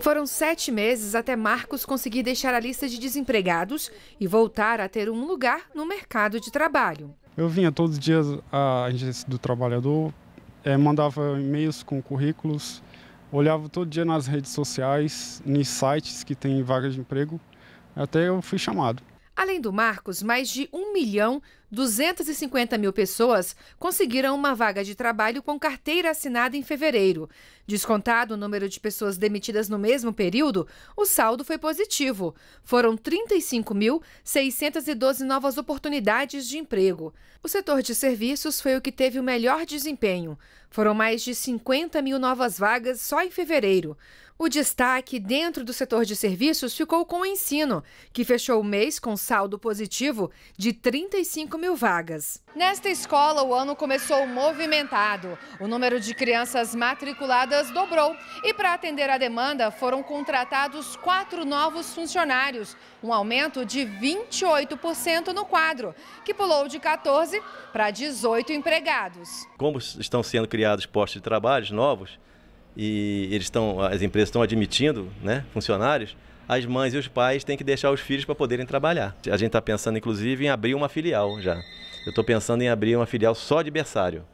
Foram sete meses até Marcos conseguir deixar a lista de desempregados e voltar a ter um lugar no mercado de trabalho. Eu vinha todos os dias à agência do trabalhador, é, mandava e-mails com currículos, olhava todo dia nas redes sociais, nos sites que tem vaga de emprego, até eu fui chamado. Além do Marcos, mais de um milhão 250 mil pessoas conseguiram uma vaga de trabalho com carteira assinada em fevereiro. Descontado o número de pessoas demitidas no mesmo período, o saldo foi positivo. Foram 35.612 novas oportunidades de emprego. O setor de serviços foi o que teve o melhor desempenho. Foram mais de 50 mil novas vagas só em fevereiro. O destaque dentro do setor de serviços ficou com o ensino, que fechou o mês com saldo positivo de 35 mil vagas. Nesta escola, o ano começou movimentado. O número de crianças matriculadas dobrou e, para atender a demanda, foram contratados quatro novos funcionários, um aumento de 28% no quadro, que pulou de 14 para 18 empregados. Como estão sendo criados postos de trabalho novos e eles estão, as empresas estão admitindo né, funcionários, as mães e os pais têm que deixar os filhos para poderem trabalhar. A gente está pensando, inclusive, em abrir uma filial já. Eu estou pensando em abrir uma filial só de berçário.